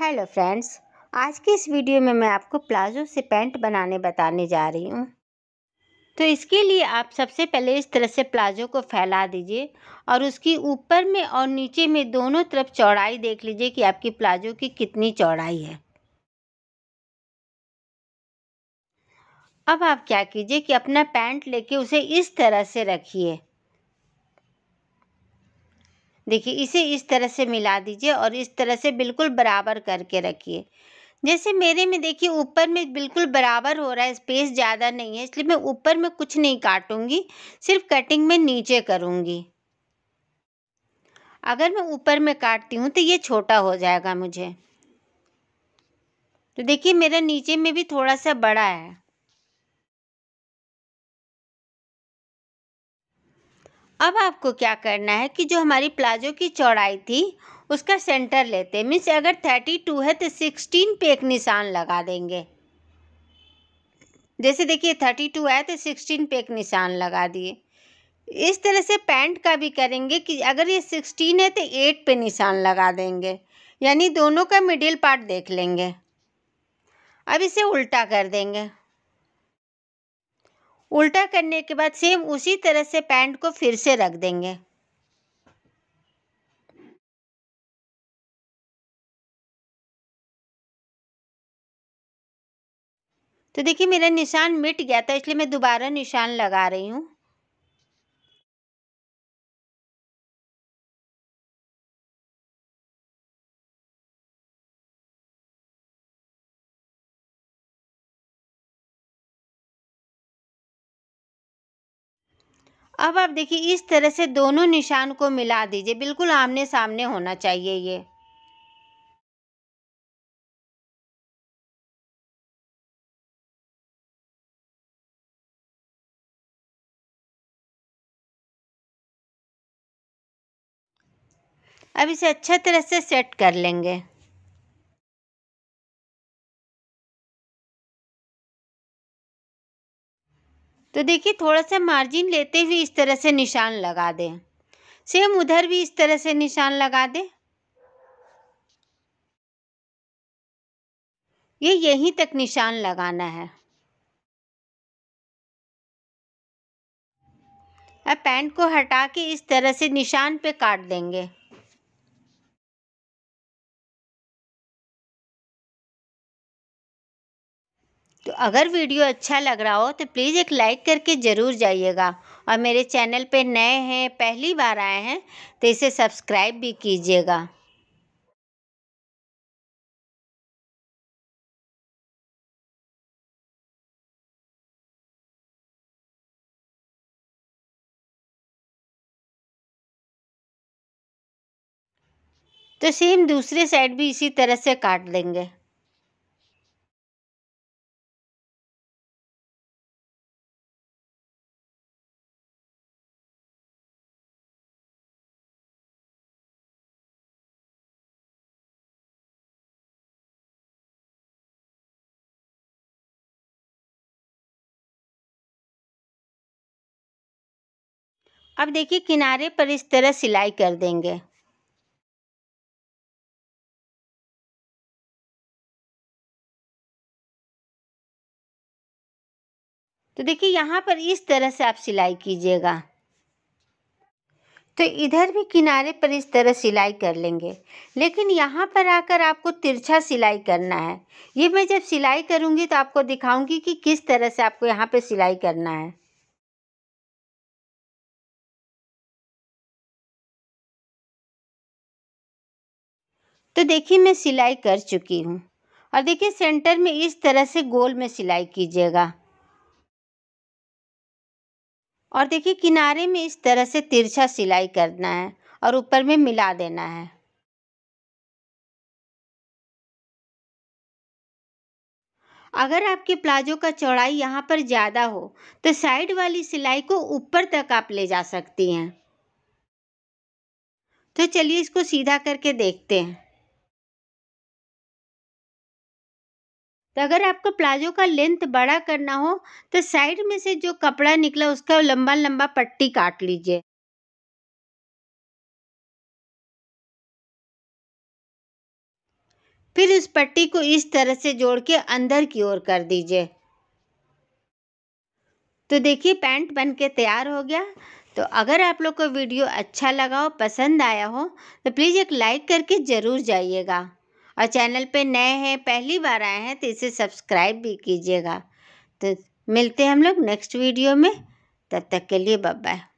hello friends आज की इस वीडियो में मैं आपको प्लाजो से पैंट बनाने बताने जा रही हूँ तो इसके लिए आप सबसे पहले इस तरह से प्लाजो को फैला दीजिए और उसकी ऊपर में और नीचे में दोनों तरफ चौड़ाई देख लीजिए कि आपकी प्लाजो की कितनी चौड़ाई है अब आप क्या कीजिए कि अपना पैंट लेके उसे इस तरह से रखिए देखिए इसे इस तरह से मिला दीजिए और इस तरह से बिल्कुल बराबर करके रखिए जैसे मेरे में देखिए ऊपर में बिल्कुल बराबर हो रहा है स्पेस ज़्यादा नहीं है इसलिए मैं ऊपर में कुछ नहीं काटूंगी सिर्फ कटिंग में नीचे करूँगी अगर मैं ऊपर में काटती हूँ तो ये छोटा हो जाएगा मुझे तो देखिए मेरा नीचे में भी थोड़ा सा बड़ा है अब आपको क्या करना है कि जो हमारी प्लाजो की चौड़ाई थी उसका सेंटर लेते मीन्स अगर थर्टी टू है तो सिक्सटीन पे एक निशान लगा देंगे जैसे देखिए थर्टी टू आया तो सिक्सटीन पे एक निशान लगा दिए इस तरह से पैंट का भी करेंगे कि अगर ये सिक्सटीन है तो एट पे निशान लगा देंगे यानी दोनों का मिडिल पार्ट देख लेंगे अब इसे उल्टा कर देंगे उल्टा करने के बाद सेम उसी तरह से पैंट को फिर से रख देंगे तो देखिए मेरा निशान मिट गया था इसलिए मैं दोबारा निशान लगा रही हूँ अब आप देखिए इस तरह से दोनों निशान को मिला दीजिए बिल्कुल आमने सामने होना चाहिए ये अब इसे अच्छा तरह से सेट कर लेंगे तो देखिए थोड़ा सा मार्जिन लेते हुए इस तरह से निशान लगा दें सेम उधर भी इस तरह से निशान लगा दें ये यहीं तक निशान लगाना है अब पैंट को हटा के इस तरह से निशान पे काट देंगे तो अगर वीडियो अच्छा लग रहा हो तो प्लीज़ एक लाइक करके ज़रूर जाइएगा और मेरे चैनल पे नए हैं पहली बार आए हैं तो इसे सब्सक्राइब भी कीजिएगा तो सेम दूसरे साइड भी इसी तरह से काट लेंगे अब देखिए किनारे पर इस तरह सिलाई कर देंगे तो देखिए यहाँ पर इस तरह से आप सिलाई कीजिएगा तो इधर भी किनारे पर इस तरह सिलाई कर लेंगे लेकिन यहाँ पर आकर आपको तिरछा सिलाई करना है ये मैं जब सिलाई करूँगी तो आपको दिखाऊंगी कि किस तरह से आपको यहाँ पे सिलाई करना है तो देखिए मैं सिलाई कर चुकी हूँ और देखिए सेंटर में इस तरह से गोल में सिलाई कीजिएगा और देखिए किनारे में इस तरह से तिरछा सिलाई करना है और ऊपर में मिला देना है अगर आपके प्लाजो का चौड़ाई यहाँ पर ज़्यादा हो तो साइड वाली सिलाई को ऊपर तक आप ले जा सकती हैं तो चलिए इसको सीधा करके देखते हैं तो अगर आपको प्लाजो का लेंथ बड़ा करना हो तो साइड में से जो कपड़ा निकला उसका लंबा लंबा पट्टी काट लीजिए फिर उस पट्टी को इस तरह से जोड़ के अंदर की ओर कर दीजिए तो देखिए पैंट बन के तैयार हो गया तो अगर आप लोग को वीडियो अच्छा लगा हो पसंद आया हो तो प्लीज़ एक लाइक करके ज़रूर जाइएगा और चैनल पे नए हैं पहली बार आए हैं तो इसे सब्सक्राइब भी कीजिएगा तो मिलते हैं हम लोग नेक्स्ट वीडियो में तब तक के लिए बाय